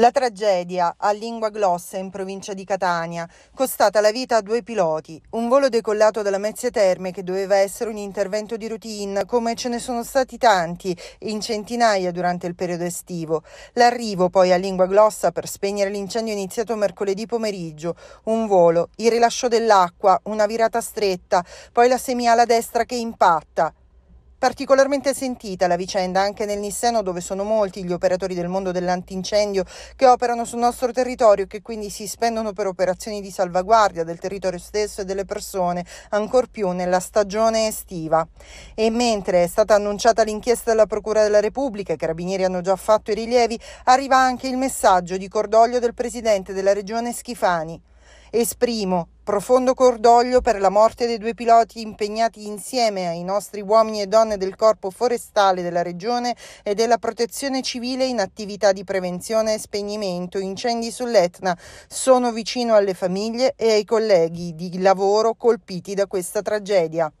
La tragedia a Lingua Glossa in provincia di Catania, costata la vita a due piloti, un volo decollato dalla Mezzia Terme che doveva essere un intervento di routine come ce ne sono stati tanti in centinaia durante il periodo estivo. L'arrivo poi a Lingua Glossa per spegnere l'incendio iniziato mercoledì pomeriggio, un volo, il rilascio dell'acqua, una virata stretta, poi la semiala destra che impatta, Particolarmente sentita la vicenda anche nel Nisseno dove sono molti gli operatori del mondo dell'antincendio che operano sul nostro territorio e che quindi si spendono per operazioni di salvaguardia del territorio stesso e delle persone, ancor più nella stagione estiva. E mentre è stata annunciata l'inchiesta della Procura della Repubblica, i carabinieri hanno già fatto i rilievi, arriva anche il messaggio di cordoglio del presidente della regione Schifani. Esprimo profondo cordoglio per la morte dei due piloti impegnati insieme ai nostri uomini e donne del Corpo Forestale della Regione e della Protezione Civile in attività di prevenzione e spegnimento incendi sull'Etna. Sono vicino alle famiglie e ai colleghi di lavoro colpiti da questa tragedia.